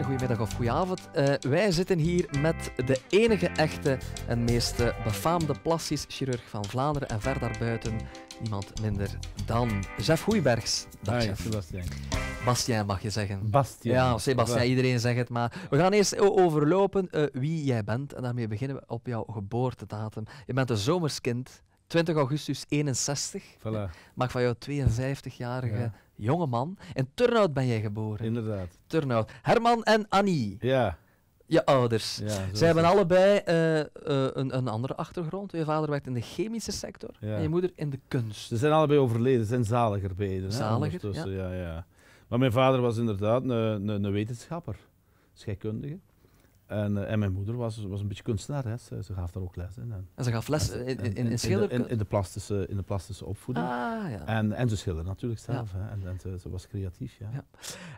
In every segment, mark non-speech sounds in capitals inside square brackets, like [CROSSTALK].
goedemiddag of goedenavond. Uh, wij zitten hier met de enige echte en meest eh, befaamde plastisch chirurg van Vlaanderen en ver daarbuiten niemand minder dan Jeff Goeibergs. Dag, ah, Sebastian. Bastien mag je zeggen. Bastien. Ja, Sebastian, iedereen zegt het maar. We gaan eerst overlopen eh, wie jij bent en daarmee beginnen we op jouw geboortedatum. Je bent een zomerskind, 20 augustus 61. Voilà. Mag van jou 52-jarige jonge man. In Turnhout ben jij geboren. Inderdaad. Turnhout. Herman en Annie. Ja. Je ouders. Ja, Zij hebben allebei eh, eh, een, een, andere achtergrond. Je vader werkt in de chemische sector ja. en je moeder in de kunst. Ze zijn allebei overleden, ze zijn zaliger beiden. Zaliger, ja. ja. Maar mijn vader was inderdaad een, een, een wetenschapper, scheikundige. Eh, en, mijn moeder was, was een beetje kunstenaar, hè. Ze, ze gaf daar ook les in. En, ze gaf les in, in, in, schilder... de, in, de plastische, in de plastische opvoeding. Ah, ja. en, en ze schilderde natuurlijk zelf. Hè. En, en ze, was creatief. Ja. ja.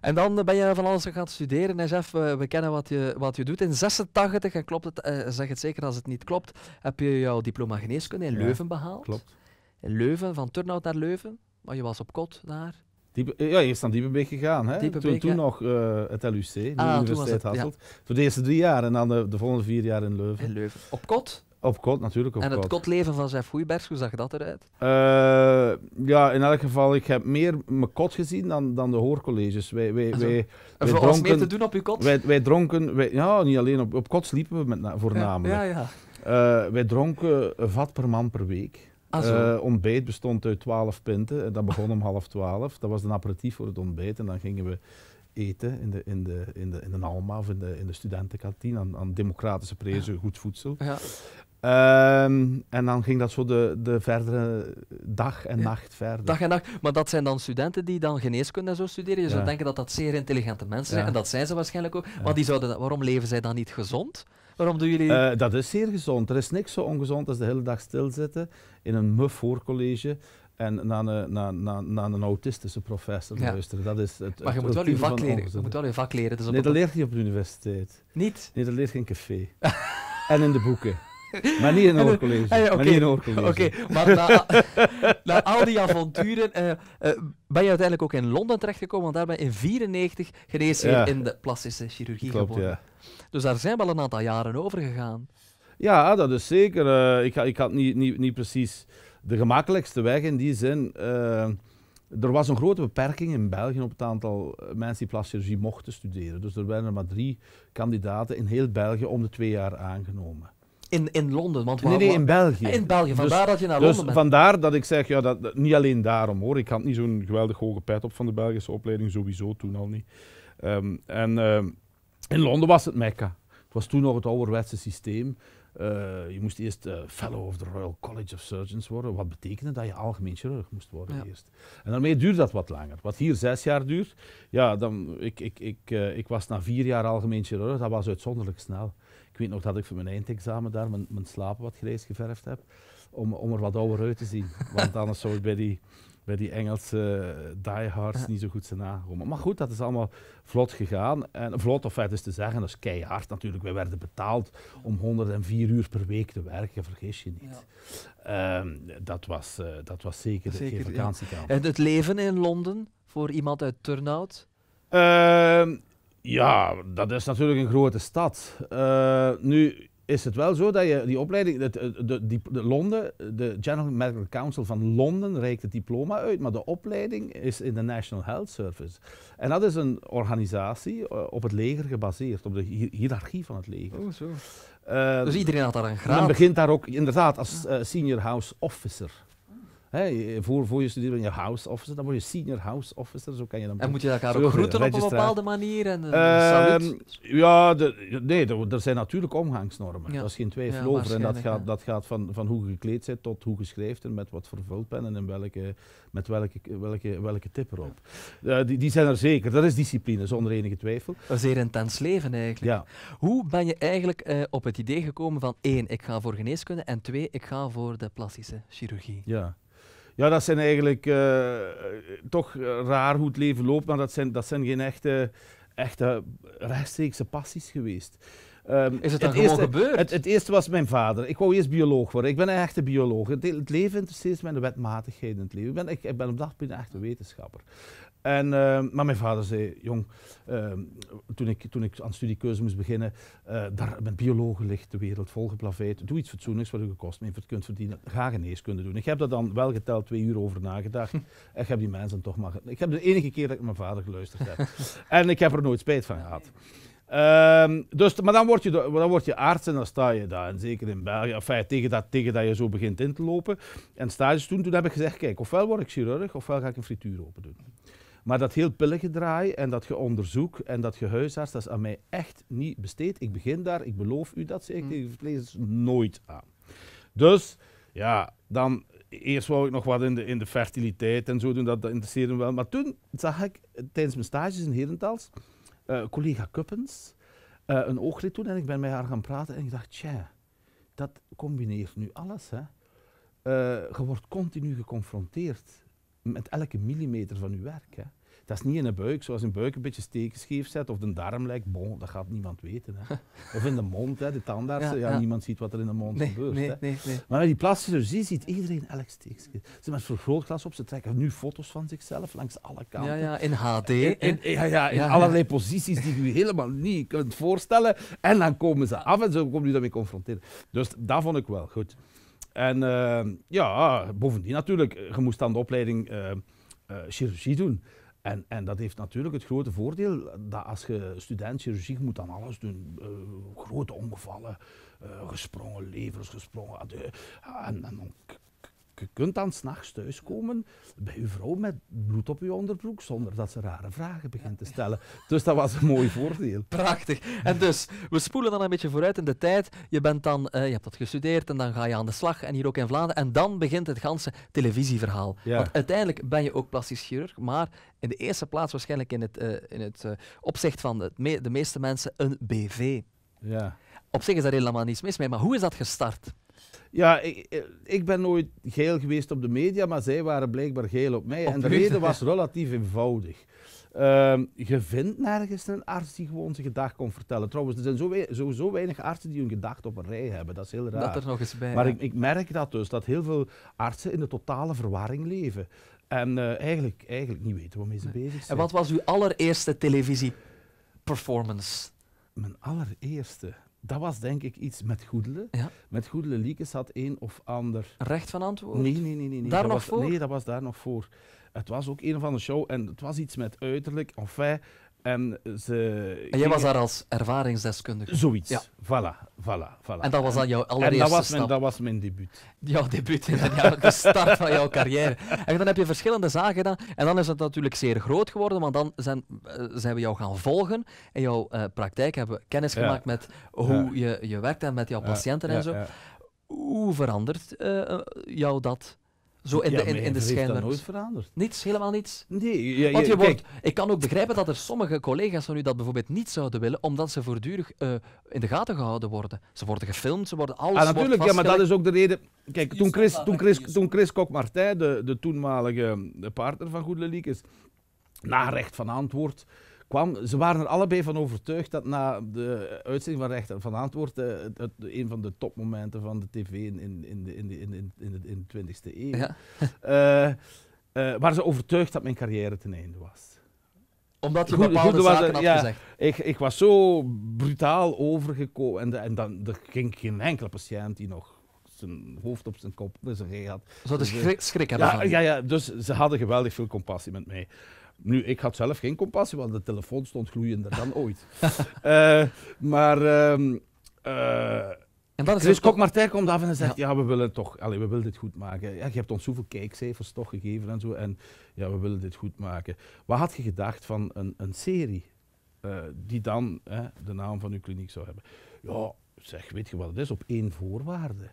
En dan eh, ben je van alles gaan studeren. En eh, we, kennen wat je, wat je doet. In 86, en klopt het, zeg het zeker als het niet klopt, heb je jouw diploma geneeskunde in Leuven behaald. Klopt. In Leuven, van Turnhout naar Leuven. Maar je was op kot daar. Diepe, eh, ja, eerst aan Diepenbeek gegaan. Hè? toen, toen nog eh, het LUC, de ah, Universiteit Hasselt. Voor de eerste drie jaar en dan de, volgende vier jaar in Leuven. In Leuven. Op kot? Op kot, natuurlijk. Op en het kotleven van Jeff Hoeibergs, hoe zag dat eruit? Eh, ja, in elk geval, ik heb meer mijn kot gezien dan, dan de hoorcolleges. Wij, wij, wij, voor dronken, meer te doen op uw kot? Wij, wij dronken, ja, niet alleen op, op kot sliepen we met, voornamelijk. Ja, ja, wij dronken een vat per man per week. Ah, eh, ontbijt bestond uit twaalf punten. En dat begon om [LAUGHS] half twaalf. Dat was een aperitief voor het ontbijt. En dan gingen we eten in de, in de, in de, in de Alma of in de, in de studentenkantine aan, aan democratische prezen, goed voedsel. Ja. Ehm, en dan ging dat zo de, de verdere dag en nacht verder. Dag en nacht. Maar dat zijn dan studenten die dan geneeskunde zo studeren. Je zou denken dat dat zeer intelligente mensen zijn. En dat zijn ze waarschijnlijk ook. Maar die zouden, waarom leven zij dan niet gezond? Waarom doen jullie... Uh, dat is zeer gezond. Er is niks zo ongezond als de hele dag stilzitten in een muf voorcollege en naar een, eh, naar, naar, naar een autistische professor ja. luisteren. Dat is het, maar je, het moet wel uw vak leren. je moet wel je vak leren. Dus nee, dat leert je op de universiteit. Niet? Nee, dat leert geen café. [LAUGHS] en in de boeken. [LAUGHS] Maar niet in een college. Ah maar niet in Oké, maar na, [LAUGHS] na, al die avonturen eh, eh, ben je uiteindelijk ook in Londen terechtgekomen, want daar ben je in 1994 genezen in de plastische chirurgie Klopt, geworden. Ja. Dus daar zijn wel een aantal jaren over gegaan. Ja, dat is zeker. Eh, ik, ik, had niet, niet, niet, precies de gemakkelijkste weg in die zin. er was een grote beperking in België op het aantal mensen die plastische mochten studeren. Dus er werden maar drie kandidaten in heel België om de twee jaar aangenomen. In, in Londen. Want nee, in België. In België, vandaar dus, dat je naar dus Londen dus vandaar dat ik zeg, ja, dat, niet alleen daarom hoor. Ik had niet zo'n geweldig hoge pet op van de Belgische opleiding, sowieso toen al niet. Ehm, en ehm, in Londen was het Mekka. Het was toen nog het ouderwetse systeem. Eh, je moest eerst eh, Fellow of the Royal College of Surgeons worden. Wat betekende dat je algemeen chirurg moest worden eerst. En daarmee duurde dat wat langer. Wat hier zes jaar duurt, ja, dan, ik, ik, ik, eh, ik was na vier jaar algemeen chirurg. Dat was uitzonderlijk snel. Ik weet nog dat ik voor mijn eindexamen daar mijn, mijn slapen wat grijs geverfd heb, om, om er wat ouder uit te zien. Want anders zou ik bij die, bij die Engelse diehards niet zo goed zijn nagekomen. Maar goed, dat is allemaal vlot gegaan. En vlot, of het is te zeggen, dat is keihard natuurlijk. Wij werden betaald om 104 uur per week te werken, vergis je niet. Ehm, dat, was, eh, dat was zeker, zeker geen vakantiekant. En het leven in Londen voor iemand uit Turnhout? Ehm, ja, dat is natuurlijk een grote stad. Eh, nu is het wel zo dat je die opleiding, de de, de Londen, de General Medical Council van Londen reikt het diploma uit, maar de opleiding is in de National Health Service. En dat is een organisatie eh, op het leger gebaseerd, op de hiërarchie van het leger. Oh, zo. Eh, dus iedereen had daar een graad? Men begint daar ook inderdaad als senior house officer voor, voor je studeren je house officer, dan word je senior house officer. Zo kan je dan en moet je elkaar ook groeten op een bepaalde manier? En, ehm, ja, nee, er, er, zijn natuurlijk omgangsnormen. Ja. Dat is geen twijfel over. En dat gaat, dat gaat van, van hoe gekleed zit tot hoe geschreven en met wat voor vulpennen en welke, met welke, welke, welke tip erop. Eh, die, die zijn er zeker. Dat is discipline, zonder enige twijfel. Een zeer intens leven eigenlijk. Hoe ben je eigenlijk eh, op het idee gekomen van één, ik ga voor geneeskunde en twee, ik ga voor de plastische chirurgie? Ja. Ja, dat zijn eigenlijk eh, eh, toch raar hoe het leven loopt, maar dat zijn, dat zijn geen echte, echte rechtstreekse passies geweest. Ehm, is het dan gewoon eerste, gebeurd? Het, het, eerste was mijn vader. Ik wou eerst bioloog worden. Ik ben een echte bioloog. Het, leven interesseert mij de wetmatigheid in het leven. Ik ben, ik, ik ben op dat punt een echte wetenschapper. En, ehm, maar mijn vader zei, jong, ehm, toen, ik, toen ik aan studiekeuze moest beginnen, eh, daar met biologen ligt de wereld volgeplaveid. Doe iets fatsoenlijks wat je gekost mee kunt verdienen. Ga geneeskunde doen. Ik heb daar dan wel geteld twee uur over nagedacht. en [LAUGHS] Ik heb die mensen toch maar... Ik heb de enige keer dat ik mijn vader geluisterd heb. [LAUGHS] en ik heb er nooit spijt van gehad. Ehm, dus, maar dan word, je, dan word je arts en dan sta je daar. En zeker in België, enfin, tegen, dat, tegen dat je zo begint in te lopen en stages toen Toen heb ik gezegd, kijk, ofwel word ik chirurg, ofwel ga ik een frituur open doen. Maar dat heel pillengedraai en dat onderzoek en dat gehuisarts, dat is aan mij echt niet besteed. Ik begin daar, ik beloof u dat, zeg ik mm. tegen verplegers, nooit aan. Dus ja, dan eerst wou ik nog wat in de, in de fertiliteit en zo doen, dat, dat interesseerde me wel. Maar toen zag ik tijdens mijn stages in Herentals eh, collega Kuppens eh, een oogrit toen en ik ben met haar gaan praten en ik dacht, tja, dat combineert nu alles. Hè. Eh, je wordt continu geconfronteerd met elke millimeter van uw werk. Hè. Dat is niet in een buik, zoals een buik een beetje stekenscheef zet of de darm lijkt, bon, dat gaat niemand weten. Hè. [LAUGHS] Of in de mond, hè, de tandarts, ja, ja, niemand ziet wat er in de mond gebeurt. Nee, hè. maar met die plastische chirurgie ziet iedereen elk steekje. Ze met vergrootglas op, ze trekken nu foto's van zichzelf langs alle kanten. Ja, in HD. Eh, eh, in, ja, in allerlei posities die u helemaal niet kunt voorstellen. En dan komen ze af en zo komt u daarmee confronteren. Dus dat vond ik wel goed. En ehm, ja, bovendien natuurlijk, je moest dan de opleiding ehm, eh, chirurgie doen. En, en, dat heeft natuurlijk het grote voordeel dat als je student chirurgie moet dan alles doen. Eh, grote ongevallen, eh, gesprongen levers, gesprongen. Uh, en, en, dan je kunt dan s'nachts thuiskomen bij uw vrouw met bloed op uw onderbroek, zonder dat ze rare vragen begint te stellen. Dus dat was een mooi voordeel. [LAUGHS] Prachtig. En dus, we spoelen dan een beetje vooruit in de tijd. Je, bent dan, eh, je hebt dat gestudeerd en dan ga je aan de slag, en hier ook in Vlaanderen. En dan begint het ganse televisieverhaal. Want uiteindelijk ben je ook plastisch chirurg, maar in de eerste plaats waarschijnlijk in het, eh, in het eh, opzicht van de, de meeste mensen een BV. Ja. Op zich is daar helemaal niets mis mee, maar hoe is dat gestart? Ja, ik, ik, ben nooit geel geweest op de media, maar zij waren blijkbaar geel op mij. en de reden was [LAUGHS] relatief eenvoudig. Ehm, je vindt nergens een arts die gewoon zijn gedacht kon vertellen. Trouwens, er zijn zo, zo, weinig artsen die hun gedacht op een rij hebben. Dat is heel raar. Dat er nog eens bij. Maar ik, ik merk dat dus, dat heel veel artsen in de totale verwarring leven. En eh, eigenlijk, eigenlijk niet weten waarmee ze bezig zijn. En wat was uw allereerste televisieperformance? Mijn allereerste? dat was denk ik iets met Goedele. Ja. Met Goedele Liekes had een of ander. Recht van antwoord? Nee, nee, nee. nee, Daar dat nog was, voor? Nee, dat was daar nog voor. Het was ook een van de show en het was iets met uiterlijk. Enfin, en, ze jij was daar als ervaringsdeskundige? Zoiets. Ja. Voilà, voilà, voilà. En dat was dan jouw allereerste en dat was mijn, stap? dat was mijn debuut. Jouw debuut, in de start van jouw carrière. En dan heb je verschillende zaken gedaan. En dan is het natuurlijk zeer groot geworden, want dan zijn, eh, zijn we jou gaan volgen. En jouw eh, praktijk hebben kennis gemaakt met hoe je, je werkt en met jouw patiënten en zo. Hoe verandert eh, jou dat? Zo in de, in, in de veranderd. Niets, helemaal niets. Nee, Want je wordt, ik kan ook begrijpen dat er sommige collega's van u dat bijvoorbeeld niet zouden willen, omdat ze voortdurend eh, in de gaten gehouden worden. Ze worden gefilmd, ze worden alles. Ja, ah, natuurlijk, ja, maar dat is ook de reden. Kijk, toen Chris, toen Chris, toen Chris Kok-Martijn, de, de toenmalige eh, partner van Goedelijk, is na recht van antwoord kwam. Ze waren er allebei van overtuigd dat na de uitzending van Rechter van Antwoord eh, het, een van de topmomenten van de tv in, in, in, de, in, de, in, in, de, 20e eeuw. Ja. Eh, eh, waren ze overtuigd dat mijn carrière ten einde was omdat je bepaalde zaken had ja, gezegd. Ik, ik was zo brutaal overgekomen en, en dan, er ging geen enkele patiënt die nog zijn hoofd op zijn kop dus had. Ze hadden dus, schrik, schrik ja, ja, dus ze hadden geweldig veel compassie met mij. Nu, ik had zelf geen compassie, want de telefoon stond gloeiender dan [LAUGHS] ooit. uh, maar. uh, en dat is Chris Martijn komt af en zegt, ja, we willen toch, allez, we willen dit goed maken. Ja, je hebt ons zoveel kijkcijfers toch gegeven en zo, en ja, we willen dit goed maken. Wat had je gedacht van een, een serie eh, die dan de naam van uw kliniek zou hebben? Ja, zeg, weet je wat het is? Op één voorwaarde. Ik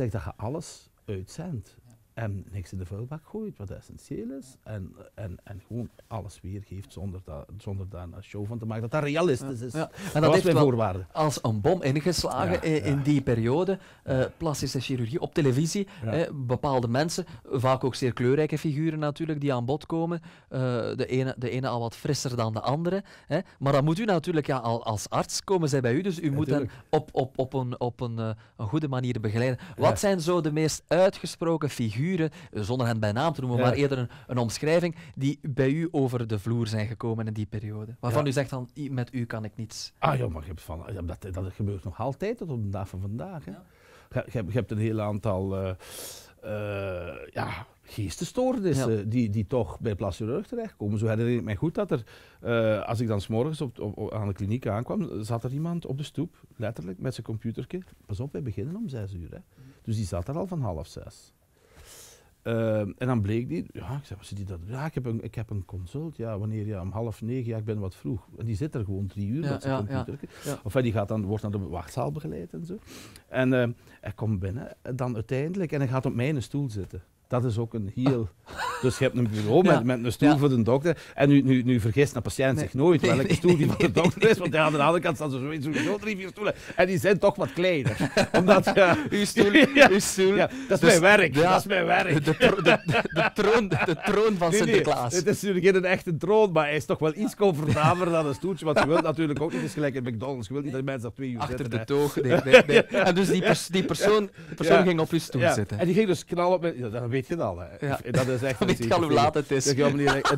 zeg dat je alles uitzendt. En niks in de vuilbak gooit, wat essentieel is. En, en, en gewoon alles weergeeft zonder, dat, zonder daar een show van te maken. Dat dat realistisch is. En dat, dat wel Als een bom ingeslagen in die periode. Uh, plastische chirurgie op televisie. Hè, bepaalde mensen, vaak ook zeer kleurrijke figuren natuurlijk, die aan bod komen. Eh, de, ene, de ene al wat frisser dan de andere. Hè. Maar dan moet u natuurlijk, ja, als arts komen zij bij u. Dus u moet hen op, op, op, een, op een, eh, een goede manier begeleiden. Wat zijn zo de meest uitgesproken figuren? Eh, zonder hen bij naam te noemen, maar eerder een, een, omschrijving, die bij u over de vloer zijn gekomen in die periode. Waarvan u zegt dan, met u kan ik niets. Ah ja, maar je hebt van, dat, dat gebeurt nog altijd tot op de dag van vandaag. Hè? Ja. Je, hebt een heel aantal uh, ja, geestenstoornissen die, die toch bij plastururg terechtkomen. Zo herinner ik mij goed dat er, als ik dan s'morgens op, aan de kliniek aankwam, zat er iemand op de stoep, letterlijk, met zijn computerke. Pas op, wij beginnen om zes uur. Hè. Dus die zat er al van half zes. Ehm, en dan bleek die, ja, ik zei, wat die dat? Ja, ik heb een, ik heb een consult, ja, wanneer, ja, om half negen, ja, ik ben wat vroeg. En die zit er gewoon drie uur ja, met zijn computer. Of die gaat dan, wordt naar de wachtzaal begeleid en zo. En ehm, hij komt binnen, dan uiteindelijk, en hij gaat op mijn stoel zitten dat is ook een heel. [LAUGHS] Dus je hebt een bureau met, met een stoel voor de dokter. En nu, nu, nu vergist een patiënt zich nooit welke stoel die voor de dokter is. Want aan de andere kant staan er sowieso drie, vier stoelen. En die zijn toch wat kleiner. [LAUGHS] Omdat, [LAUGHS] ja, uw stoel, uw dat is dus mijn werk. dat is mijn werk. De, troon, de troon van Sinterklaas. Het is natuurlijk geen echte troon, maar hij is toch wel iets comfortabeler dan een stoeltje. Want je wilt natuurlijk ook niet eens gelijk in McDonald's. Je wilt niet dat mensen dat twee uur Achter de toog. Nee, nee, En dus die, pers die persoon, persoon ging op uw stoel zitten. En die ging dus knallen op weet Ja. Dat is echt [LAUGHS] Ik kan al laat het is. [LAUGHS]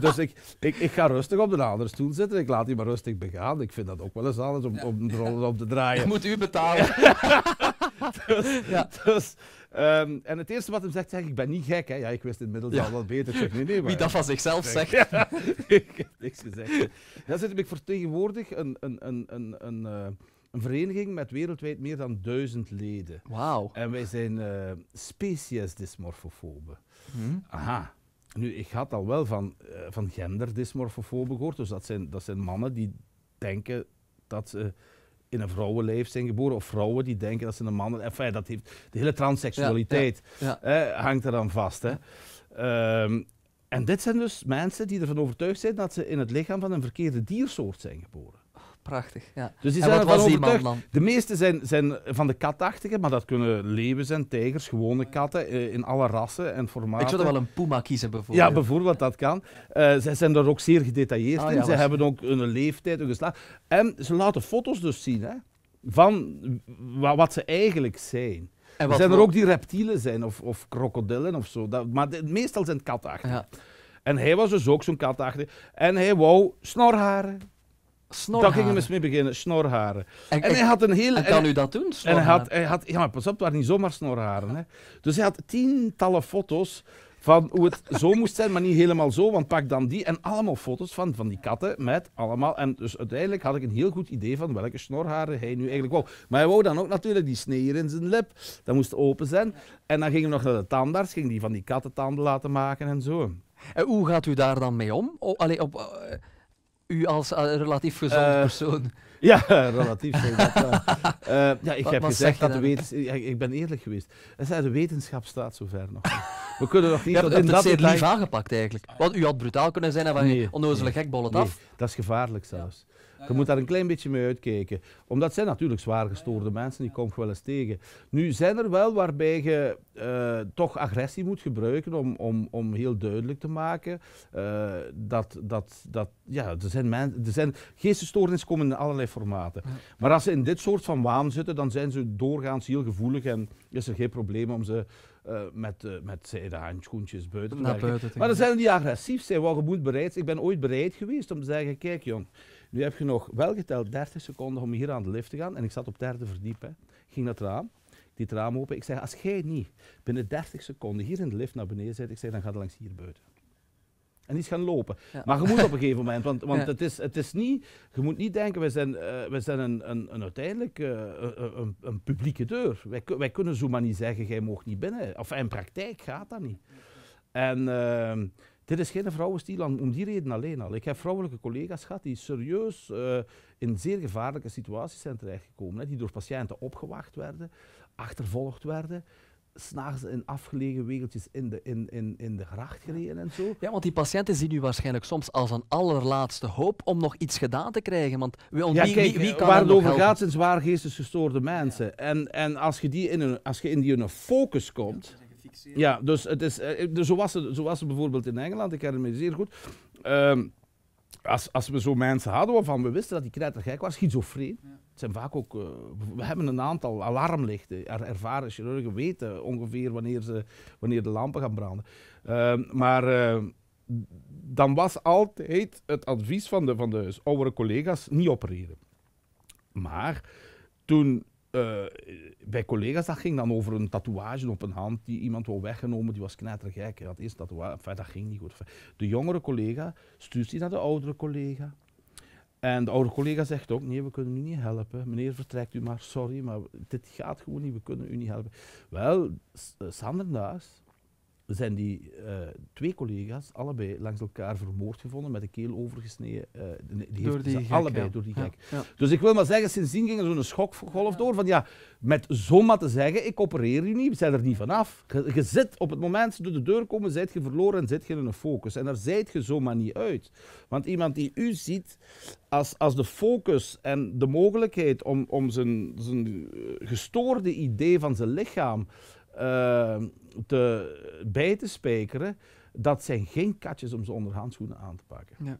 dus ik, ik, ik ga rustig op de andere stoel zitten. Ik laat die maar rustig begaan. Ik vind dat ook wel eens anders om, om de rollen op te draaien. Dat moet u betalen. [LAUGHS] dus, dus ehm, en het eerste wat hem zegt, zeg ik ben niet gek. Hè. Ja, ik wist inmiddels al wat beter. Zeg, nee, nee, Wie dat van zichzelf zegt. ik heb niks gezegd. Dan zit ik vertegenwoordig een, een, een, een, een eh, een vereniging met wereldwijd meer dan duizend leden. Wauw. En wij zijn uh, species hmm. Aha. Nu, ik had al wel van, uh, van genderdysmorfofoben gehoord. Dus dat zijn, dat zijn mannen die denken dat ze in een vrouwenlijf zijn geboren. Of vrouwen die denken dat ze een mannen, Enfin, dat heeft, de hele transseksualiteit hangt er ja. vast. Hè. Ehm, en dit zijn dus mensen die ervan overtuigd zijn dat ze in het lichaam van een verkeerde diersoort zijn geboren. Prachtig, ja. Dus die zijn De meeste zijn, zijn van de katachtigen, maar dat kunnen leeuwen zijn, tijgers, gewone katten, eh, in alle rassen en formaten. Ik zou er wel een puma kiezen bijvoorbeeld. Ja, bijvoorbeeld, dat kan. Uh, zij zijn er ook zeer gedetailleerd ah, in. ze hebben ook hun leeftijd, hun geslacht. En ze laten foto's dus zien, hè, van wat ze eigenlijk zijn. En zijn er ook die reptielen zijn, of, of krokodillen of zo. maar meestal zijn het katachtigen. En hij was dus ook zo'n katachtige. En hij wou snorharen. Snorharen. Daar gingen we mee beginnen, snorharen. En, hij had een hele... En kan u dat doen, En hij had, hij had, ja, maar pas op, het waren niet zomaar snorharen. Hè. Dus hij had tientallen foto's van hoe het [LAUGHS] zo moest zijn, maar niet helemaal zo, want pak dan die. En allemaal foto's van, van die katten met allemaal... En dus uiteindelijk had ik een heel goed idee van welke snorharen hij nu eigenlijk wou. Maar hij wou dan ook natuurlijk die sneer in zijn lip. Dat moest open zijn. En dan gingen we nog naar de tandarts, ging die van die katten tanden laten maken en zo. En hoe gaat u daar dan mee om? Oh, allee, op... Eh, u als eh, relatief gezond eh, persoon. [LAUGHS] Ja, relatief. dat, [LAUGHS] eh, ja, ik heb gezegd dat de wetenschap... Ik ben eerlijk geweest. De wetenschap staat zover nog We kunnen nog [LAUGHS] niet... Je dat het zeer lief aangepakt eigenlijk. Want u had brutaal kunnen zijn en van nee, onnozele nee, gekbollen af. dat is gevaarlijk zelfs. Je moet daar een klein beetje mee uitkijken. Omdat zij natuurlijk zwaar gestoorde mensen, die kom je wel eens tegen. Nu zijn er wel waarbij je eh, toch agressie moet gebruiken om, om, om heel duidelijk te maken eh, dat, dat, dat ja, er zijn mensen, er zijn geestestoornissen komen in allerlei formaten. Maar als ze in dit soort van waan zitten, dan zijn ze doorgaans heel gevoelig en is er geen probleem om ze uh, met, uh, met zijde handschoentjes buiten te buiten, maar dan zijn die agressief zijn, wel je bereid Ik ben ooit bereid geweest om te zeggen, kijk jong, nu heb je nog wel geteld 30 seconden om hier aan de lift te gaan. En ik zat op derde verdiep. Hè. Ging dat raam, die raam open. Ik zei, als jij niet binnen 30 seconden hier in de lift naar beneden zit, ik zeg dan gaat het langs hier buiten. En die is gaan lopen. Maar je moet op een gegeven moment, want, want het, is, het is niet, je moet niet denken, we zijn, eh, we zijn een, een, een uiteindelijk eh, een, een, publieke deur. Wij, wij kunnen maar niet zeggen, jij mag niet binnen. Of in praktijk gaat dat niet. En... Ehm, dit is geen vrouwenstil om die reden alleen al. Ik heb vrouwelijke collega's gehad die serieus eh, in zeer gevaarlijke situaties zijn terechtgekomen. Hè, die door patiënten opgewacht werden, achtervolgd werden s'nachts in afgelegen wegeltjes in de, in, in, in de gracht gereden en zo. Ja, want die patiënten zien u waarschijnlijk soms als een allerlaatste hoop om nog iets gedaan te krijgen. Want wie, ja, wie, eh, kan waar het over gaat zijn zwaar gestoorde mensen. En, en als je, die in een, als je in die een focus komt ja, dus, het is, eh, eh, dus zo, was het, zo was het bijvoorbeeld in Engeland, ik herinner me zeer goed. Ehm, als, als we zo mensen hadden waarvan we wisten dat die knijter gek was, schizofreen. Het zijn vaak ook, eh, we hebben een aantal alarmlichten. ervaren chirurgen weten ongeveer wanneer, ze, wanneer de lampen gaan branden. Ehm, maar ehm, dan was altijd het advies van de, van de oudere collega's niet opereren. Maar toen eh, bij collega's, dat ging dan over een tatoeage op een hand die iemand wou weggenomen, die was knettergek. Dat had een tatoeage, dat ging niet goed. De jongere collega stuurt die naar de oudere collega. En de oude collega zegt ook, nee, we kunnen u niet helpen. Meneer, vertrekt u maar, sorry, maar dit gaat gewoon niet, we kunnen u niet helpen. Wel, eh, Sander Nuis zijn die eh, twee collega's allebei langs elkaar vermoord gevonden, met de keel overgesneden. Eh, die, heeft door die gek, allebei door die gek. Dus ik wil maar zeggen, sindsdien ging er zo'n schokgolf door van ja, met zomaar te zeggen, ik opereer je niet, zijn er niet vanaf. Je, zit op het moment ze door de deur komen, zit je verloren en zit je in een focus. En daar zijt je zomaar niet uit. Want iemand die u ziet als, als de focus en de mogelijkheid om, om zijn, zijn eh, gestoorde idee van zijn lichaam Ehm, te, bij te spijkeren. Dat zijn geen katjes om ze onder handschoenen aan te pakken. Ja.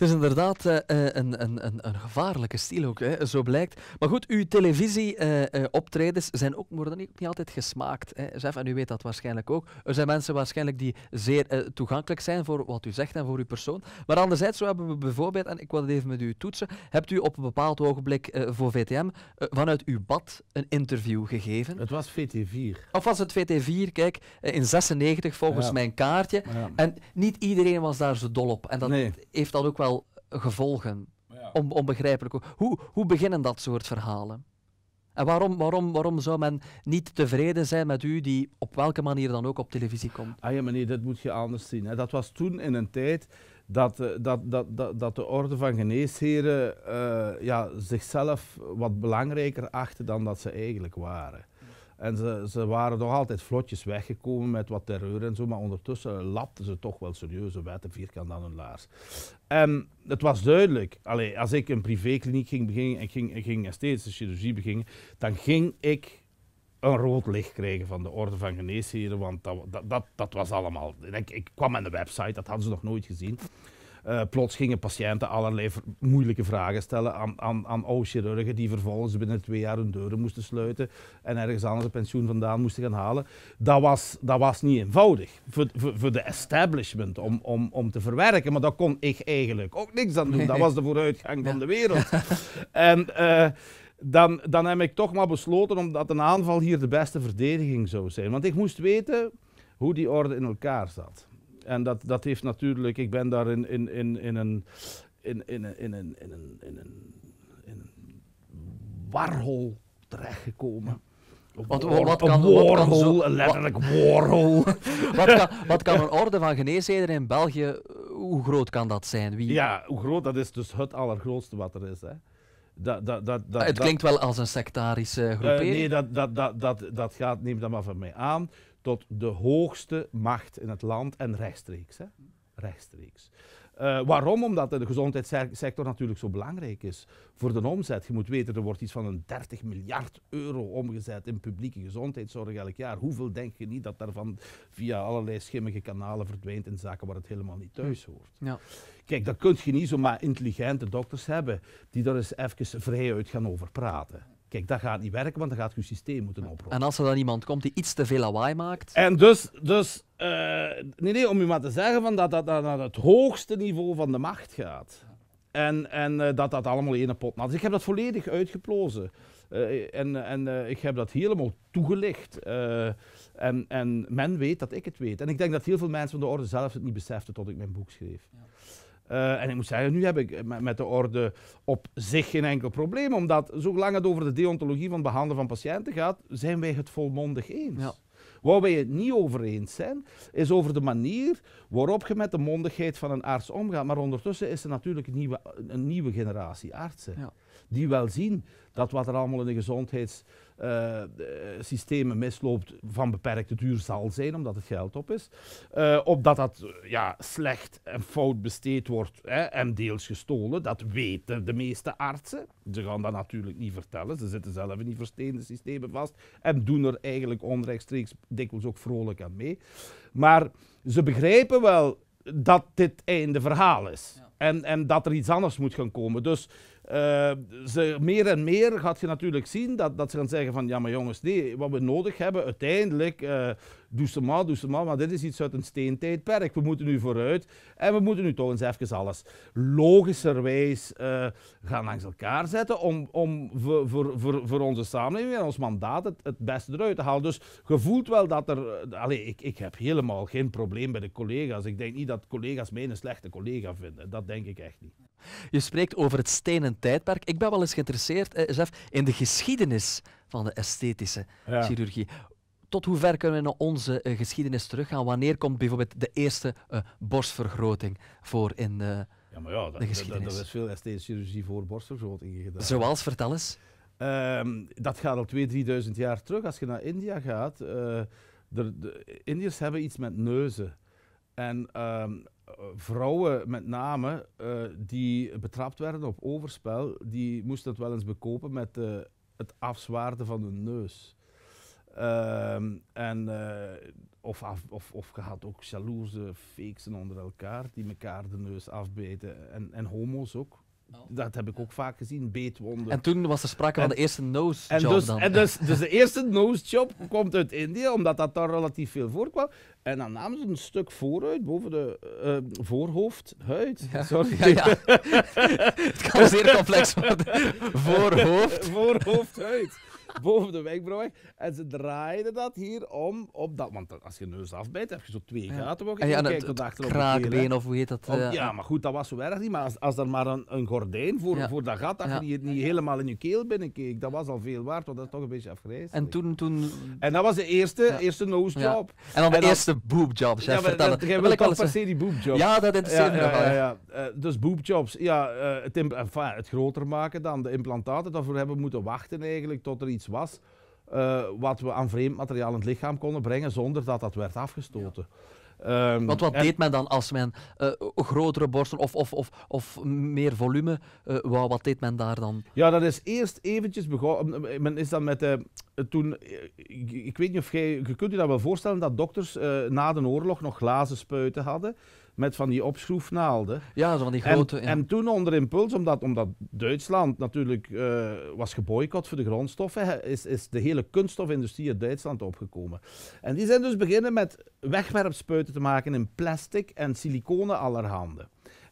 Het is inderdaad eh, eh, een, een, een, een, gevaarlijke stijl ook, hè, zo blijkt. Maar goed, uw televisieoptredens eh, zijn ook, worden niet, niet altijd gesmaakt. Hè, en u weet dat waarschijnlijk ook. Er zijn mensen waarschijnlijk die zeer toegankelijk zijn voor wat u zegt en voor uw persoon. Maar anderzijds, zo hebben we bijvoorbeeld, en ik wil het even met u toetsen, hebt u op een bepaald ogenblik voor VTM vanuit uw bad een interview gegeven. Het was VT4. Of was het VT4, kijk, in 96 volgens mijn kaartje. En niet iedereen was daar zo dol op. En dat heeft dat ook wel gevolgen. Ja. onbegrijpelijk. Hoe, hoe beginnen dat soort verhalen? En waarom, waarom, waarom zou men niet tevreden zijn met u die op welke manier dan ook op televisie komt? Ah ja, meneer, dat moet je anders zien. Dat was toen in een tijd dat, eh, dat, dat, dat, dat de orde van geneesheren eh, ja, zichzelf wat belangrijker achtte dan dat ze eigenlijk waren. En ze, ze waren nog altijd vlotjes weggekomen met wat terreur en zo, maar ondertussen lapten ze toch wel serieuze wetten vierkant aan hun laars. En het was duidelijk, Allee, als ik een privékliniek ging beginnen en ging, ik ging esthetische chirurgie beginnen, dan ging ik een rood licht krijgen van de Orde van Geneesheren, want dat, dat, dat, was allemaal. Ik, ik kwam aan de website, dat hadden ze nog nooit gezien. Eh, plots gingen patiënten allerlei moeilijke vragen stellen aan, aan, aan oogchirurgen die vervolgens binnen twee jaar hun deuren moesten sluiten en ergens anders een pensioen vandaan moesten gaan halen. Dat was, dat was niet eenvoudig voor, voor, de establishment om, om, om te verwerken, maar daar kon ik eigenlijk ook niks aan doen. Dat was de vooruitgang van de wereld. [LAUGHS] En... Eh, dan, dan, heb ik toch maar besloten omdat een aanval hier de beste verdediging zou zijn. Want ik moest weten hoe die orde in elkaar zat. En dat, dat heeft natuurlijk, ik ben daar in, in, in, in een. In, in, in, in, een, in, een, in, warhol terechtgekomen. Want wat kan, warhol, wat kan letterlijk warhol. [LAUGHS] wat, kan, wat kan een orde van geneesheden in België, eh, hoe groot kan dat zijn? Wie? Ja, hoe groot, dat is dus het allergrootste wat er is. Hè. Dat, dat, dat, het klinkt wel als een sectarische eh, groepering. nee, dat, dat, dat, dat, dat gaat, neem dat maar van mij aan tot de hoogste macht in het land en rechtstreeks. Hè? rechtstreeks. Eh, waarom? Omdat de gezondheidssector natuurlijk zo belangrijk is voor de omzet. Je moet weten, er wordt iets van een 30 miljard euro omgezet in publieke gezondheidszorg elk jaar. Hoeveel denk je niet dat daarvan via allerlei schimmige kanalen verdwijnt in zaken waar het helemaal niet hm. thuis hoort? Ja. Kijk, dat kun je niet zomaar intelligente dokters hebben die daar eens even vrijuit gaan over praten. Kijk, dat gaat niet werken, want dan gaat je systeem moeten oproepen. En als er dan iemand komt die iets te veel lawaai maakt. En dus, dus eh, nee, nee, om u maar te zeggen van dat dat naar het hoogste niveau van de macht gaat. En, en eh, dat dat allemaal in een pot maakt. Dus Ik heb dat volledig uitgeplozen. Eh, en en ik heb dat helemaal toegelicht. en, en men weet dat ik het weet. En ik denk dat heel veel mensen van de orde zelf het niet beseften tot ik mijn boek schreef. Ja. Eh, en ik moet zeggen, nu heb ik met de orde op zich geen enkel probleem, omdat zolang het over de deontologie van het behandelen van patiënten gaat, zijn wij het volmondig eens. Waar wij het niet over eens zijn, is over de manier waarop je met de mondigheid van een arts omgaat. Maar ondertussen is er natuurlijk een nieuwe, een nieuwe generatie artsen. Ja die wel zien dat wat er allemaal in de gezondheidssystemen eh, eh, misloopt van beperkte duur zal zijn, omdat het geld op is. Uh, opdat dat ja, slecht en fout besteed wordt hè, en deels gestolen, dat weten de meeste artsen. Ze gaan dat natuurlijk niet vertellen, ze zitten zelf in die versteende systemen vast en doen er eigenlijk onrechtstreeks dikwijls ook vrolijk aan mee. Maar ze begrijpen wel dat dit einde verhaal is. En, en dat er iets anders moet gaan komen. Dus eh, ze, meer en meer gaat je natuurlijk zien dat, dat ze gaan zeggen van ja maar jongens, nee, wat we nodig hebben uiteindelijk, uh, doe ze maar, doe ze maar, maar dit is iets uit een steentijdperk. We moeten nu vooruit en we moeten nu toch eens even alles logischerwijs eh, gaan langs elkaar zetten om, om voor, voor, voor, onze samenleving en ons mandaat het, het beste eruit te halen. Dus gevoelt wel dat er, ik, ik heb helemaal geen probleem bij de collega's. Ik denk niet dat collega's mij een slechte collega vinden. Dat denk ik echt niet. Je spreekt over het stenen tijdperk. Ik ben wel eens geïnteresseerd, eh, in de geschiedenis van de esthetische chirurgie. Tot hoe ver kunnen we naar nou onze eh, geschiedenis teruggaan? Wanneer komt bijvoorbeeld de eerste eh, borstvergroting voor in uh, ja, maar ja, dat, de geschiedenis? Er is veel esthetische chirurgie voor borstvergroting gedaan. Zoals, vertel eens. Ehm, dat gaat al 2000, 3000 jaar terug. Als je naar India gaat, de, de Indiërs hebben iets met neuzen. En ehm, vrouwen met name eh, die betrapt werden op overspel, die moesten het wel eens bekopen met eh, het afzwaarden van hun neus. Ehm, en, eh, of, of, of je had ook jaloerse feeksen onder elkaar die elkaar de neus afbeten. En, en homo's ook. Oh. Dat heb ik ook vaak gezien, beetwonden. En toen was er sprake van de eerste nose job en dus, dan. En dus-, dus, de eerste nose job komt uit India, omdat dat daar relatief veel voorkwam. En dan namen ze een stuk vooruit, boven de eh, voorhoofd huid [LAUGHS] Sorry. Ja, ja. [LAUGHS] Het kan [LAUGHS] zeer complex worden. voorhoofd. huid [LAUGHS] boven de wenkbrauw En ze draaiden dat hier om op dat. Want als je neus afbijt, heb je zo twee gaten. Ah ja. En ja, het, het kraakbeen of hoe heet dat? Eh, ja. maar goed, dat was zo erg niet. Maar als, als er maar een, gordijn voor, voor dat gat, dat je niet, helemaal in je keel binnenkeek, dat was al veel waard, want dat is toch een beetje afgrijs. En toen, toen... En dat was de eerste, eerste nose-job. En dan de eerste eerste boobjob, ja, vertellen. Jij wil toch per se die boobjob? Ja, dat interesseert me nogal. Eh, dus boobjobs, ja, eh, het, het groter maken dan, de implantaten, daarvoor hebben we moeten wachten eigenlijk tot er iets was eh, wat we aan vreemd materiaal in het lichaam konden brengen zonder dat dat werd afgestoten. Ehm, wat deed men dan als men eh, grotere borsten of, of, of, of meer volume eh, Wat deed men daar dan? Ja, dat is eerst eventjes begonnen. Men is dan met de. toen, ik weet niet of jij. Je kunt je dat wel voorstellen dat dokters na de oorlog nog glazen spuiten hadden met van die opschroefnaalden. Ja, zo van die grote. En, en, toen onder impuls, omdat, omdat Duitsland natuurlijk eh, was geboycott voor de grondstoffen, is, is de hele kunststofindustrie in Duitsland opgekomen. En die zijn dus beginnen met wegwerpspuiten te maken in plastic en siliconen allerhande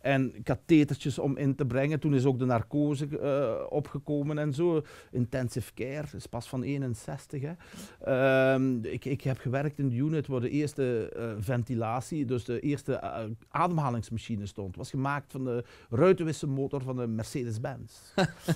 en kathetertjes om in te brengen. Toen is ook de narcose eh, opgekomen en zo. Intensive care is pas van 61. Hè. Ehm, ik, ik heb gewerkt in de unit waar de eerste eh, ventilatie, dus de eerste eh, ademhalingsmachine stond. Was gemaakt van de ruitenwisselmotor van de Mercedes-Benz.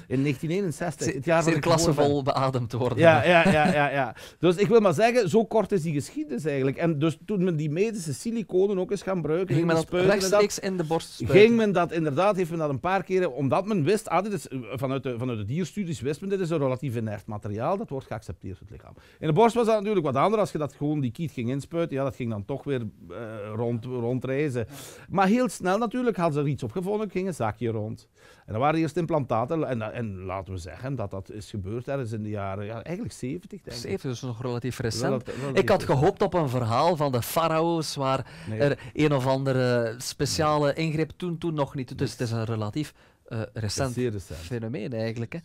in 1961. [LAUGHS] Het jaar Zeer klassevol beademd worden. Ja, ja, ja, ja, Dus ik wil maar zeggen, zo kort is die geschiedenis eigenlijk. En dus toen men die medische siliconen ook eens gaan gebruiken. Ging men dat rechtstreeks in de borst ging men dat inderdaad, heeft men dat een paar keren, omdat men wist, ah, dit is, eh, vanuit, de, vanuit de dierstudies wist men, dit is een relatief inert materiaal, dat wordt geaccepteerd het lichaam. In de borst was dat natuurlijk wat anders, als je dat gewoon die kiet ging inspuiten, ja, dat ging dan toch weer eh, rond, rondreizen. Maar heel snel natuurlijk hadden ze er iets op gevonden, ging een zakje rond. En dat waren eerst implantaten, en, en laten we zeggen dat dat is gebeurd ergens in de jaren, ja, eigenlijk 70 denk ik. 70, is nog relatief recent. ik had gehoopt op een verhaal van de farao's, waar er een of andere speciale ingreep toen, toen nog niet. Dus het is een relatief eh, recent, fenomeen eigenlijk. Hè.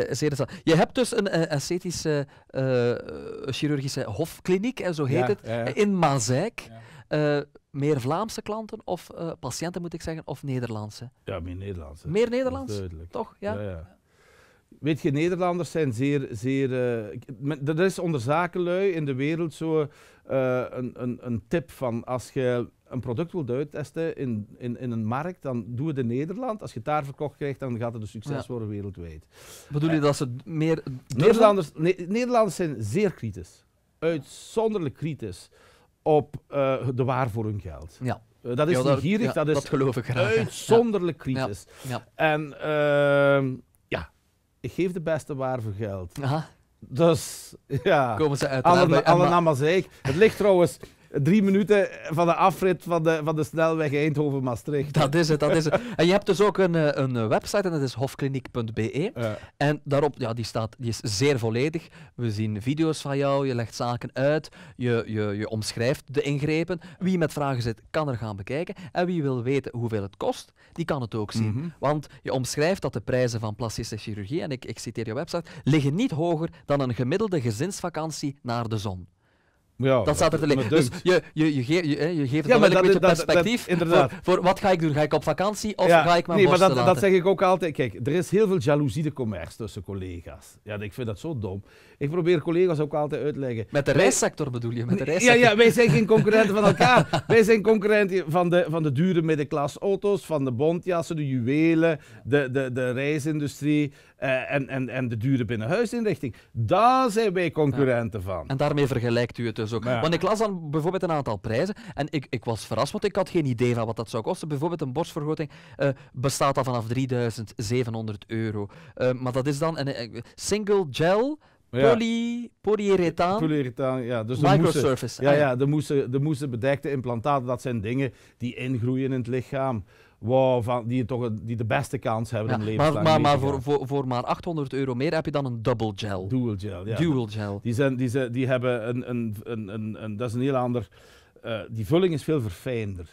Eh, zeer recent. Je hebt dus een uh, eh, esthetische chirurgische hofkliniek, en zo heet het, in Maazijk. meer Vlaamse klanten of patiënten moet ik zeggen, of Nederlandse? Ja, meer Nederlandse. Meer Nederlands? Toch? ja. Weet je, Nederlanders zijn zeer. zeer er is onder zakenlui in de wereld zo een, een, een, tip van als je een product wil uittesten in, in, in een markt, dan doe het in Nederland. Als je het daar verkocht krijgt, dan gaat het een succes worden wereldwijd. Bedoel je eh, dat ze meer. Nederlanders, Nederlanders zijn zeer kritisch. Uitzonderlijk kritisch op eh, de waar voor hun geld. Ja. Eh, dat is ja, dat, niet dat is graag, uitzonderlijk kritisch. En ja, ik geef de beste waar voor geld. Aha. Dus ja, Komen ze uit, alle Het ligt trouwens drie minuten van de afrit van de, van de snelweg Eindhoven-Maastricht. Dat is het, dat is het. [LAUGHS] En je hebt dus ook een, eh, een website en dat is hofkliniek.be. En daarop, ja, die, staat, die is zeer volledig. We zien video's van jou, je legt zaken uit, je, je, je omschrijft de ingrepen. Wie met vragen zit, kan er gaan bekijken. En wie wil weten hoeveel het kost, die kan het ook zien. Mhm. Want je omschrijft dat de prijzen van plastische chirurgie, en ik, ik citeer je website, liggen niet hoger dan een gemiddelde gezinsvakantie naar de zon. Ja, dat staat er te liggen. Dus je, je, je, je, eh, je, geeft ja, wel een beetje perspectief. Dat, voor, wat ga ik doen? Ga ik op vakantie of ga ik mijn Nee, maar dat, dat zeg ik ook altijd. Kijk, er is heel veel jaloezie de commerce tussen collega's. Ja, ik vind dat zo dom. Ik probeer collega's ook altijd uit te leggen. Met de reissector bedoel je? Met de reissector. Ja, ja, wij zijn geen concurrenten van elkaar. [LAUGHS] wij zijn concurrenten van de, van de dure middenklasse auto's, van de bontjassen, de juwelen, de, de, de reisindustrie eh, en, en, en de dure binnenhuisinrichting. Daar zijn wij concurrenten van. En daarmee vergelijkt u het dus dus want ik las dan bijvoorbeeld een aantal prijzen en ik, ik was verrast, want ik had geen idee van wat dat zou kosten. Bijvoorbeeld een borstvergroting eh, bestaat al vanaf 3700 euro. Eh, maar dat is dan een eh, single gel. Ja. Poly, polyurethaan. Polyurethaan, ja. Dus Microsurface. Ah, ja, ja, de moesten, de moesten bedekte implantaten, dat zijn dingen die ingroeien in het lichaam wow, van, die, toch, die de beste kans hebben ja, om leven. Maar, maar, maar voor, voor, voor, maar 800 euro meer heb je dan een double gel. Dual gel, ja. Dual gel. Die, zijn, die, zijn, die hebben een, een, een, een, een Dat is een heel ander... Eh, die vulling is veel verfijnder.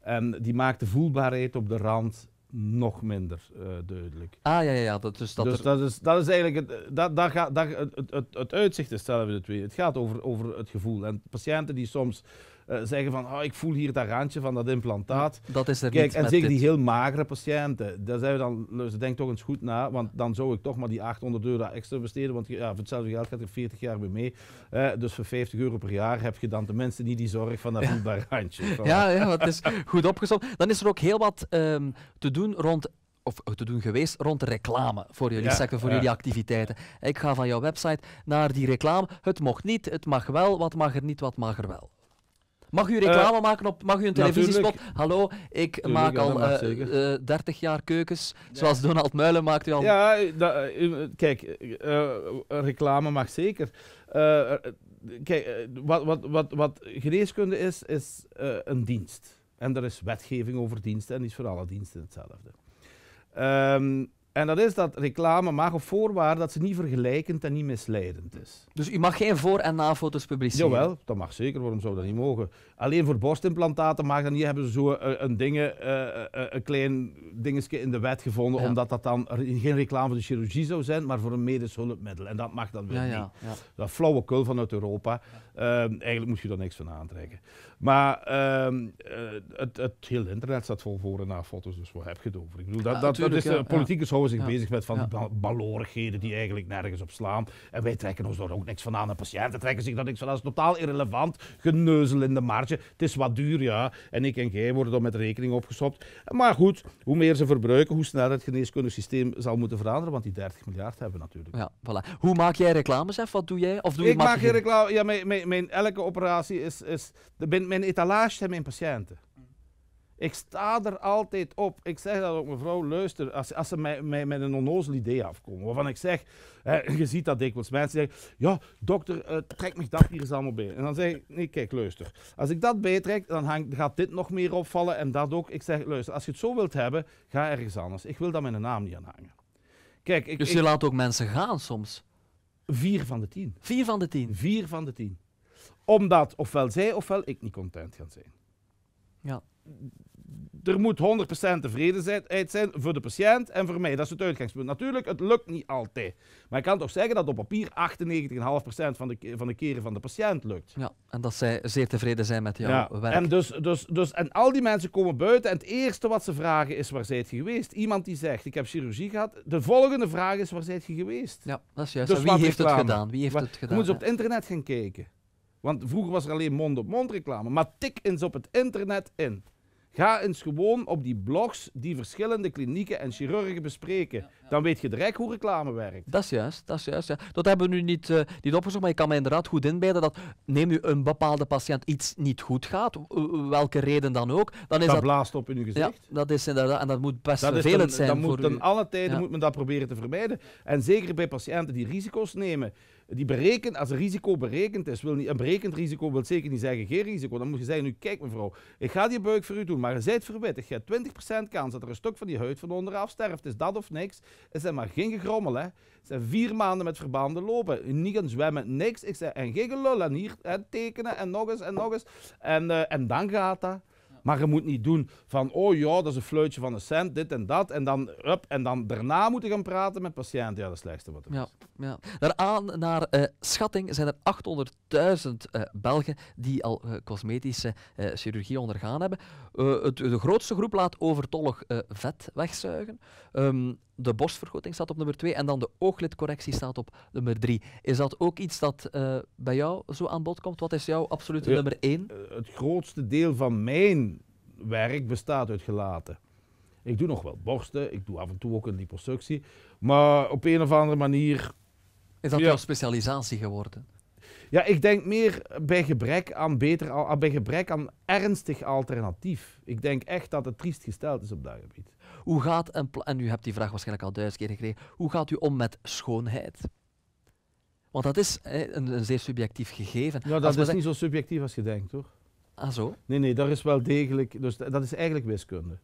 En die maakt de voelbaarheid op de rand nog minder eh, duidelijk. Ah ja, ja, ja. Dat, dus dat, dus dat, is, dat is eigenlijk het, eh, dat, dat gaat, dat, het, het, het, uitzicht is hetzelfde twee. Het gaat over, over het gevoel. En patiënten die soms eh, zeggen van oh, ik voel hier dat randje van dat implantaat. Dat is er Kijk, niet en zeker die heel magere patiënten, daar zijn we dan, ze denken toch eens goed na, want dan zou ik toch maar die 800 euro extra besteden, want ja, voor hetzelfde geld gaat er 40 jaar weer mee. Eh, dus voor 50 euro per jaar heb je dan tenminste niet die zorg van dat voelbaar randje. [LAUGHS] Ja, ja, wat is goed opgezocht. Dan is er ook heel wat ehm, te doen rond of eh, te doen geweest rond reclame voor jullie ja, voor jullie activiteiten. Ik ga van jouw website naar die reclame. Het mocht niet, het mag wel, wat mag er niet, wat mag er wel. Mag u reclame eh, maken op, mag u een televisiespot? Hallo, ik maak al 30 eh, eh, jaar keukens, zoals Donald Muilen maakt u al. Ja, kijk, reclame mag zeker. kijk, wat, wat, wat, wat geneeskunde is, is een dienst. En er is wetgeving over diensten en is voor alle diensten hetzelfde. Um, en dat is dat reclame mag op voorwaarde dat ze niet vergelijkend en niet misleidend is. Dus u mag geen voor- en nafoto's publiceren? Jawel, dat mag zeker. Waarom zou dat niet mogen? Alleen voor borstimplantaten mag dat niet. Hebben ze zo eh, een, een, eh, eh, een klein dingetje in de wet gevonden, omdat dat dan geen reclame voor de chirurgie zou zijn, maar voor een medisch hulpmiddel. En dat mag dan weer ja, niet. Ja, dat flauwekul vanuit Europa. Ehm, eigenlijk moet je daar niks van aantrekken. Maar ehm, eh, het, het hele internet staat vol voor en na foto's, dus wat heb je het over? Ik bedoel, dat, dat, is, de politiekers houden zich bezig met van die balorigheden die eigenlijk nergens op slaan. En wij trekken ons daar ook niks van aan. De patiënten trekken zich daar niks van aan. Dat is totaal irrelevant. Geneuzel in de marge. Het is wat duur, ja. En ik en jij worden dan met rekening opgestopt. Maar goed, hoe meer ze verbruiken, hoe sneller het geneeskundig systeem zal moeten veranderen. Want die 30 miljard hebben we natuurlijk. Ja, voilà. Hoe maak jij reclames, af? Wat doe jij? Of doe ik maak geen reclame. Ja, mijn, mijn, elke operatie is... is de, mijn etalage zijn mijn patiënten. Ik sta er altijd op. Ik zeg dat ook, mevrouw, luister, als, als ze mij, met een onnozel idee afkomen, waarvan ik zeg, je ziet dat dikwijls, mensen zeggen, ja, dokter, eh, trek me dat hier eens allemaal bij. En dan zeg ik, nee, kijk, luister, als ik dat bijtrek, dan hang, gaat dit nog meer opvallen en dat ook. Ik zeg, luister, als je het zo wilt hebben, ga ergens anders. Ik wil dat mijn naam niet aan hangen. Kijk, ik, dus je laat ook mensen gaan soms? Vier van de tien. Vier van de tien? Vier van de tien omdat ofwel zij ofwel ik niet content gaan zijn. Ja. Er moet 100% tevredenheid zijn voor de patiënt en voor mij. Dat is het uitgangspunt. Natuurlijk, het lukt niet altijd. Maar ik kan toch zeggen dat op papier 98,5% van de, van de keren van de patiënt lukt. Ja, en dat zij zeer tevreden zijn met jouw ja. werk. En, dus, dus, dus, en al die mensen komen buiten en het eerste wat ze vragen is waar zij je geweest? Iemand die zegt, ik heb chirurgie gehad. De volgende vraag is waar zij je geweest? Ja, dat is juist. Dus wie heeft het gedaan? Wie heeft het gedaan? Moeten ze op het internet gaan kijken. Want vroeger was er alleen mond-op-mond reclame. Maar tik eens op het internet in. Ga eens gewoon op die blogs die verschillende klinieken en chirurgen bespreken. Dan weet je direct hoe reclame werkt. Dat is juist, dat is juist. Ja. Dat hebben we nu niet, uh, niet opgezocht, maar ik kan me inderdaad goed inbeelden dat neem u een bepaalde patiënt iets niet goed gaat, welke reden dan ook, dan is dat... dat blaast op in uw gezicht. dat is inderdaad, en dat moet best dat vervelend zijn voor moet u. Ten alle tijden moet men dat proberen te vermijden. En zeker bij patiënten die risico's nemen die berekent, als risico berekend is, wil niet, een berekend risico wil zeker niet zeggen geen risico. Dan moet je zeggen, nu kijk mevrouw, ik ga die buik voor u doen, maar je zijt verwittigd. Je hebt 20% kans dat er een stuk van die huid van onderaf sterft. Is dat of niks? Is zijn maar geen gegrommel, hè? zijn vier maanden met verbanden lopen. Niet gaan zwemmen, niks. Ik zeg en geen gelul. En hier, en tekenen, en nog eens, en nog eens. En, eh, en dan gaat dat. Maar je moet niet doen van, oh ja, dat is een fluitje van een cent, dit en dat. En dan, up, en dan daarna moeten gaan praten met patiënten. Ja, dat is het slechtste wat er ja, is. Daaraan, naar eh, schatting zijn er 800.000 uh, eh, Belgen die al eh, cosmetische chirurgie ondergaan hebben. de grootste groep laat overtollig vet wegzuigen. Um, de borstvergroting staat op nummer 2 en dan de ooglidcorrectie staat op nummer 3. Is dat ook iets dat eh, bij jou zo aan bod komt? Wat is jouw absolute nummer 1? Eh, het grootste deel van mijn werk bestaat uit gelaten. Ik doe nog wel borsten, ik doe af en toe ook een liposuctie. Maar op een of andere manier. Is dat jouw specialisatie geworden? Ja, ik denk meer bij gebrek aan beter, ah, bij gebrek aan ernstig alternatief. Ik denk echt dat het triest gesteld is op dat gebied. Hoe gaat een en u hebt die vraag waarschijnlijk al duizend keer gekregen, hoe gaat u om met schoonheid? Want dat is hè, een, zeer subjectief gegeven. Ja, dat is niet zo subjectief als je denkt, hoor. Ah, zo? Nee, nee, Dat is wel degelijk... Dus dat is eigenlijk wiskunde.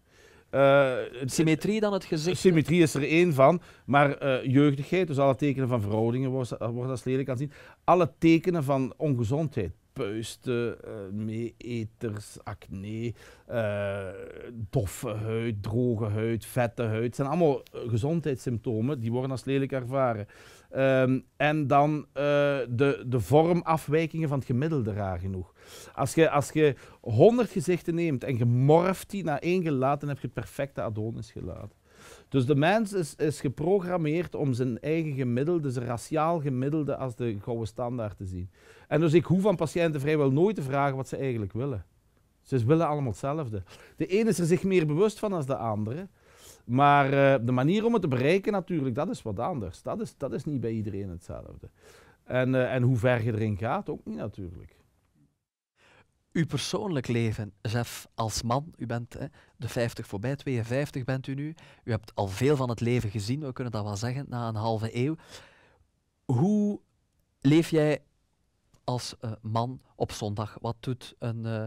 Uh, symmetrie dan het gezicht? Eh, symmetrie is er één van, maar uh, jeugdigheid, dus alle tekenen van verhoudingen wordt worden als lelijk aanzien. Alle tekenen van ongezondheid, puisten, uh, eh, meeeters, acne, uh, doffe huid, droge huid, vette huid. Het zijn allemaal eh, gezondheidssymptomen die worden als lelijk ervaren. Ehm, en dan de, de vormafwijkingen van het gemiddelde, raar genoeg. Als je, als je 100 gezichten neemt en je morft die naar één gelaat, dan heb je het perfecte Adonis gelaten. Dus de mens is, is geprogrammeerd om zijn eigen gemiddelde, zijn raciaal gemiddelde, als de gouden standaard te zien. En dus ik hoef van patiënten vrijwel nooit te vragen wat ze eigenlijk willen. Ze willen allemaal hetzelfde. De ene is er zich meer bewust van dan de andere. Maar eh, de manier om het te bereiken natuurlijk, dat is wat anders. Dat is, dat is niet bij iedereen hetzelfde. En, eh, en hoe ver je erin gaat, ook niet natuurlijk uw persoonlijk leven, chef, als man, u bent hè, de 50 voorbij, 52 bent u nu, u hebt al veel van het leven gezien, we kunnen dat wel zeggen, na een halve eeuw. Hoe leef jij als eh, man op zondag? Wat doet een eh,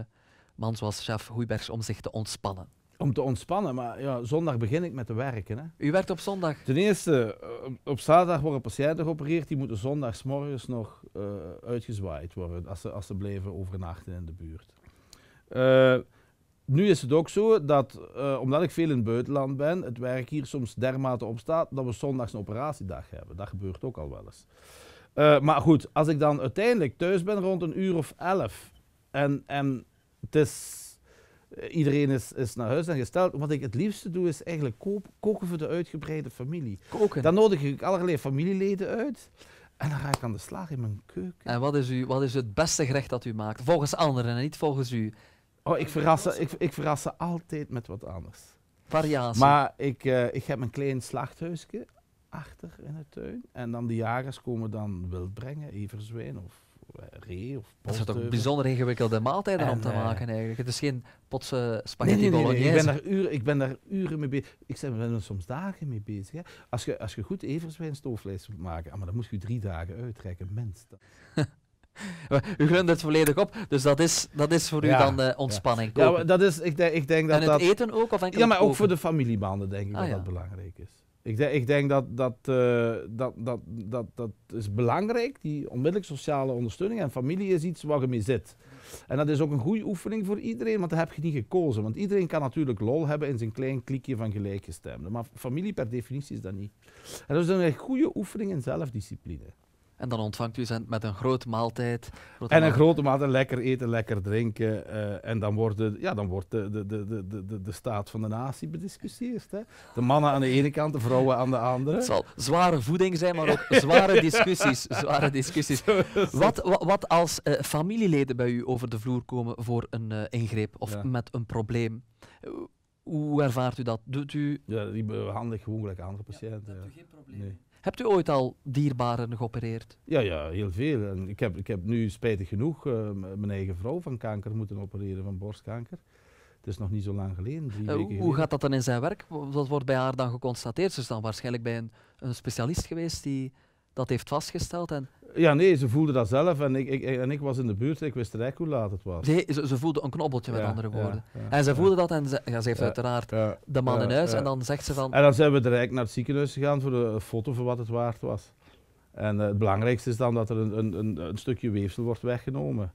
man zoals chef Hoeibergs om zich te ontspannen? om te ontspannen, maar ja, zondag begin ik met te werken. Hè. U werkt op zondag? Ten eerste, eh, op zaterdag worden patiënten geopereerd, die moeten zondagsmorgens nog eh, uitgezwaaid worden als ze, als ze blijven overnachten in de buurt. Eh, nu is het ook zo dat, omdat ik veel in het buitenland ben, het werk hier soms dermate opstaat dat we zondags een operatiedag hebben. Dat gebeurt ook al wel eens. maar goed, als ik dan uiteindelijk thuis ben rond een uur of elf en, en het is eh, iedereen is, is naar huis en gesteld. Wat ik het liefste doe, is eigenlijk koken voor de uitgebreide familie. Koken? Dan nodig ik allerlei familieleden uit. En dan ga ik aan de slag in mijn keuken. En wat is, u, wat is het beste gerecht dat u maakt? Volgens anderen en niet volgens u? Oh, ik verras ze, ik, ik verras altijd met wat anders. Variatie. Maar ik, eh, ik heb een klein slachthuisje achter in de tuin. En dan de jagers komen dan wild brengen, everzwijn of ree of Dat zijn toch bijzonder ingewikkelde maaltijden om te eh, maken eigenlijk. Het is geen potse spaghetti nee, bolognese. Ik ben, daar uren, ik ben daar uren mee bezig. Ik ben er soms dagen mee bezig. Als, je, als je goed everzwijnstoofvlees moet maken, ah, maar dan moet je drie dagen uitrekken. Mens. [LAUGHS] U gunt het volledig op, dus dat is, dat is voor u dan de ontspanning. Ja. dat is, ik, denk, ik denk dat en het eten ook? Of ja, maar ook voor de familiebanden denk ik ah, dat dat belangrijk is. Ik, ik denk dat dat, uh, dat, dat, dat dat is belangrijk. Die onmiddellijke sociale ondersteuning en familie is iets waar je mee zit. En dat is ook een goede oefening voor iedereen, want dat heb je niet gekozen. Want iedereen kan natuurlijk lol hebben in zijn klein klikje van gelijkgestemden. Maar familie per definitie is dat niet. En dat is een goede oefening in zelfdiscipline. En dan ontvangt u ze met een grote maaltijd. en een grote maaltijd, lekker eten, lekker drinken. Eh, en dan wordt, de, ja, dan wordt de, de, de, de, de, staat van de natie bediscussieerd. Hè? De mannen aan de ene kant, de vrouwen aan de andere. Het zal zware voeding zijn, maar ook [LAUGHS] zware discussies. Zware discussies. Wat, wat, wat als eh, familieleden bij u over de vloer komen voor een eh, ingreep of met een probleem? Hoe ervaart u dat? Doet u... Ja, die behandelen gewoon gelijk andere patiënten. Ja, dat ja. geen probleem. Nee. Hebt u ooit al dierbaren geopereerd? Ja, ja heel veel. En ik, heb, ik heb nu spijtig genoeg eh, mijn eigen vrouw van kanker moeten opereren, van borstkanker. Het is nog niet zo lang geleden. Eh, weken hoe gaat dat dan in zijn werk? Wat wordt bij haar dan geconstateerd? Ze is dan waarschijnlijk bij een, een specialist geweest die dat heeft vastgesteld? En... Ja, nee, ze voelde dat zelf en ik, ik, en ik was in de buurt, ik wist eigenlijk hoe laat het was. Nee, ze, voelden voelde een knobbeltje, met andere woorden. en ze voelde dat en ze, ze heeft uiteraard de man in huis en dan zegt ze van... En dan zijn we direct naar het ziekenhuis gegaan voor een foto van wat het waard was. En eh, het belangrijkste is dan dat er een, een, een stukje weefsel wordt weggenomen.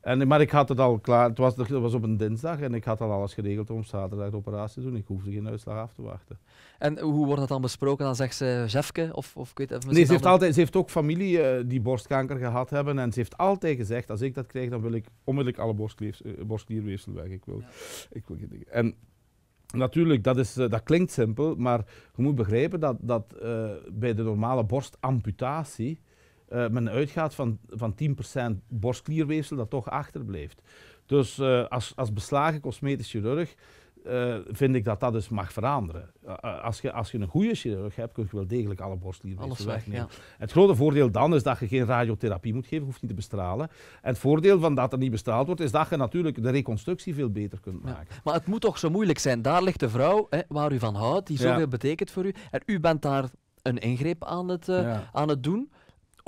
En, maar ik had het al klaar, het was, was op een dinsdag en ik had al alles geregeld om zaterdag de operatie te doen. Ik hoefde geen uitslag af te wachten. En hoe wordt dat dan besproken? Dan zegt ze Jefke of, of ik weet even... Nee, ze heeft, altijd, ze heeft ook familie eh, die borstkanker gehad hebben en ze heeft altijd gezegd, als ik dat krijg, dan wil ik onmiddellijk alle eh, borstklier, weg. Ik wil, ja. ik wil geen En Natuurlijk, dat, is, eh, dat klinkt simpel, maar je moet begrijpen dat, dat bij de normale borstamputatie uh, men uitgaat van, van 10% borstklierweefsel dat toch achterblijft. Dus eh, als, als beslagen cosmetisch chirurg eh, vind ik dat dat dus mag veranderen. als, je, als je een goede chirurg hebt, kun je wel degelijk alle borstlieren wegnemen. Het grote voordeel dan is dat je geen radiotherapie moet geven, hoeft niet te bestralen. En het voordeel van dat er niet bestraald wordt, is dat je natuurlijk de reconstructie veel beter kunt maken. Maar het moet toch zo moeilijk zijn. Daar ligt de vrouw hè, waar u van houdt, die zoveel betekent voor u. En u bent daar een ingreep aan het, aan het doen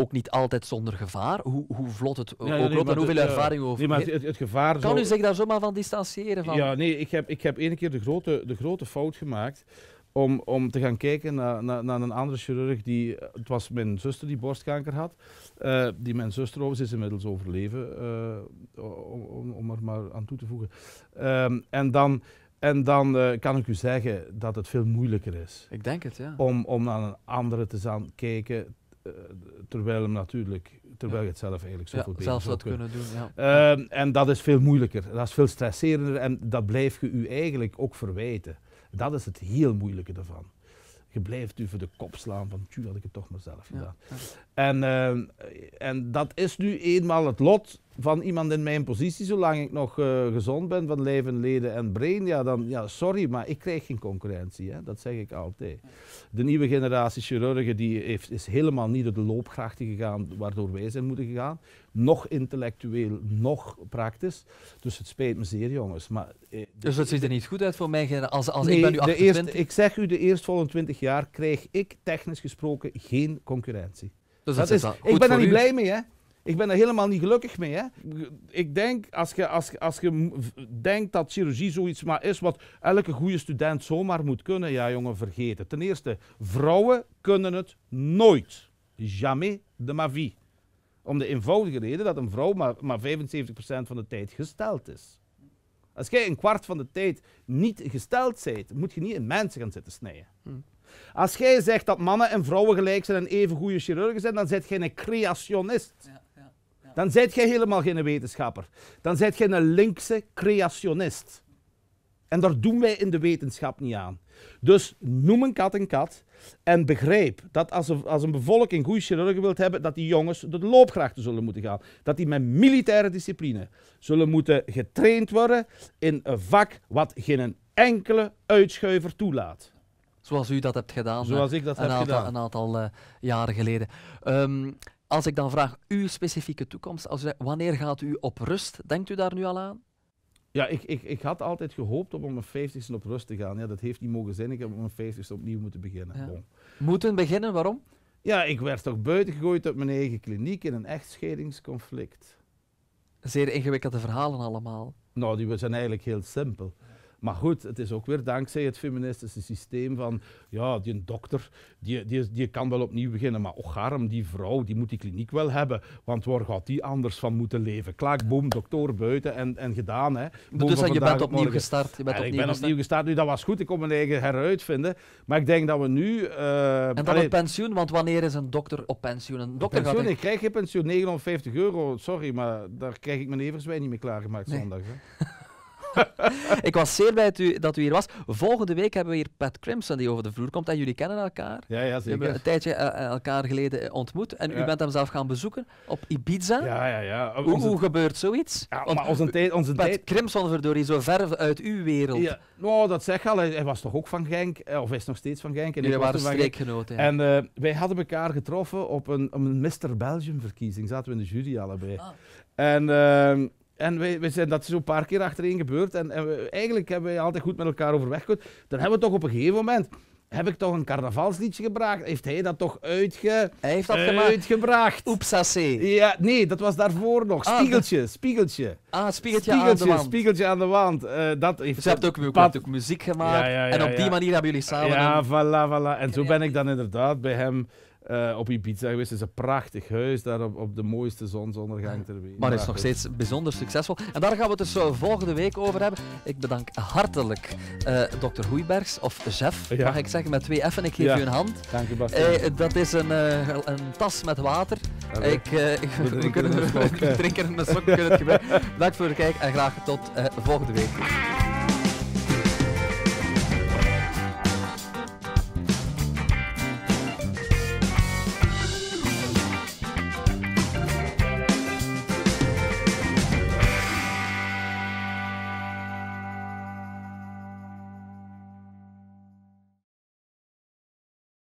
ook niet altijd zonder gevaar. Hoe, hoe vlot het ook loopt en hoeveel ervaring over. Nee, maar het, kan u zich daar zomaar van distancieren? Van? Ja, nee, ik heb, ik heb één keer de grote, de grote fout gemaakt om, om te gaan kijken naar, naar, naar, een andere chirurg die, het was mijn zuster die borstkanker had, eh, die mijn zuster overigens is inmiddels overleven, eh, om, om er maar aan toe te voegen. Ehm, en dan, en dan eh, kan ik u zeggen dat het veel moeilijker is. Ik denk het, ja. Om, om naar een andere te gaan kijken, eh, terwijl hem natuurlijk, terwijl je het zelf eigenlijk zoveel ja, beter zelf dat kunnen doen. Ehm, en dat is veel moeilijker, dat is veel stresserender en dat blijf je u eigenlijk ook verwijten. Dat is het heel moeilijke daarvan. Je blijft u voor de kop slaan van, tuurlijk had ik het toch maar zelf gedaan. en, ehm, en dat is nu eenmaal het lot van iemand in mijn positie, zolang ik nog eh, gezond ben van leven, leden en brein, ja, dan ja, sorry, maar ik krijg geen concurrentie. Hè? Dat zeg ik altijd. De nieuwe generatie chirurgen die heeft, is helemaal niet door de loopgrachten gegaan waardoor wij zijn moeten gegaan. Nog intellectueel, nog praktisch. Dus het spijt me zeer, jongens. Maar, eh, dus dat ziet er niet goed uit voor mij als, als ik ben nu de ik zeg u, de eerstvolgende 20 jaar krijg ik technisch gesproken geen concurrentie. Dus dat, dat is, ik ben daar niet blij mee, hè. Ik ben er helemaal niet gelukkig mee. Hè? Ik denk, als je, als, als je denkt dat chirurgie zoiets maar is wat elke goede student zomaar moet kunnen, ja jongen, vergeet het. Ten eerste, vrouwen kunnen het nooit. Jamais de ma vie. Om de eenvoudige reden dat een vrouw maar, maar 75% van de tijd gesteld is. Als jij een kwart van de tijd niet gesteld bent, moet je niet in mensen gaan zitten snijden. Hmm. Als jij zegt dat mannen en vrouwen gelijk zijn en even goede chirurgen zijn, dan zit jij een creationist. Ja. Dan zijt jij helemaal geen wetenschapper. Dan zijt jij een linkse creationist. En daar doen wij in de wetenschap niet aan. Dus noem een kat een kat. En begrijp dat als een, als een bevolking goede chirurgen wilt hebben, dat die jongens de loopgrachten zullen moeten gaan. Dat die met militaire discipline zullen moeten getraind worden in een vak wat geen enkele uitschuiver toelaat. Zoals u dat hebt gedaan. Zoals ik dat een heb aantal, gedaan. Een aantal eh, jaren geleden. Ehm, als ik dan vraag uw specifieke toekomst, als wanneer gaat u op rust? Denkt u daar nu al aan? Ja, ik, ik, ik had altijd gehoopt om op mijn ste op rust te gaan. Ja, dat heeft niet mogen zijn. Ik heb op mijn 50 vijftigste opnieuw moeten beginnen. Moeten beginnen, waarom? Ja, ik werd toch buiten gegooid uit mijn eigen kliniek in een echtscheidingsconflict. Zeer ingewikkelde verhalen allemaal. Nou, die zijn eigenlijk heel simpel. Maar goed, het is ook weer dankzij het feministische systeem van, ja, die dokter, die, die, die kan wel opnieuw beginnen, maar ocharm, die vrouw, die moet die kliniek wel hebben, want waar gaat die anders van moeten leven? Klaak, boom, dokter buiten en, en gedaan. Hè. dus je bent opnieuw gestart. Je bent opnieuw ik ben opnieuw gestart. Nu, dat was goed, ik kon mijn eigen heruitvinden, maar ik denk dat we nu... Eh, en dan allee, het pensioen, want wanneer is een dokter op pensioen? Een dokter pensioen, ik krijg geen pensioen, 950 euro, sorry, maar daar krijg ik mijn everzwijn niet mee klaargemaakt zondag. Hè. [LAUGHS] [LAUGHS] ik was zeer blij dat u, dat u, hier was. Volgende week hebben we hier Pat Crimson die over de vloer komt. En jullie kennen elkaar. Ja, ja zeker. We hebben een tijdje eh, eh, elkaar geleden eh, ontmoet. En u bent hem zelf gaan bezoeken op Ibiza. Ja, ja, ja. Hoe, gebeurt zoiets? Ja, maar onze tijd... Onze Pat Crimson, verdorie, zo ver uit uw wereld. Ja. Nou, dat zeg al. Hij, was toch ook van Genk? Of hij is nog steeds van Genk? En jullie waren streekgenoten. En wij hadden elkaar getroffen op een, een Mr. Belgium verkiezing. Zaten we in de jury allebei. Ah. En... Ehm, en wij, wij zijn dat zo'n paar keer achtereen gebeurd. En, en eigenlijk hebben wij altijd goed met elkaar overweg Dan hebben we toch op een gegeven moment heb ik toch een carnavalsliedje gebracht? Heeft hij dat toch uitge... Hij heeft dat uitgebracht. Oepsassé. Ja, nee, dat was daarvoor nog. Ah, spiegeltje, spiegeltje. Ah, spiegeltje, aan de wand. Spiegeltje aan de wand. Eh, dat heeft Ze hebben ook, muziek gemaakt. Ja, ja, ja, en op die manier hebben jullie samen... Ja, voilà, En zo ben ik dan inderdaad bij hem uh, op Ibiza geweest. Het is een prachtig huis daar op, op de mooiste zonsondergang ter wereld. Maar het is nog steeds bijzonder succesvol. En daar gaan we het dus eh, volgende week over hebben. Ik bedank hartelijk uh, dokter Hoeibergs, of Chef, mag ik zeggen, met twee F ik geef u een hand. Dank u, Bastien. dat is een, een, tas met water. ik, [LAUGHS] we, kunnen het drinken een mijn we kunnen het gebruiken. Bedankt voor het kijken en graag tot volgende week.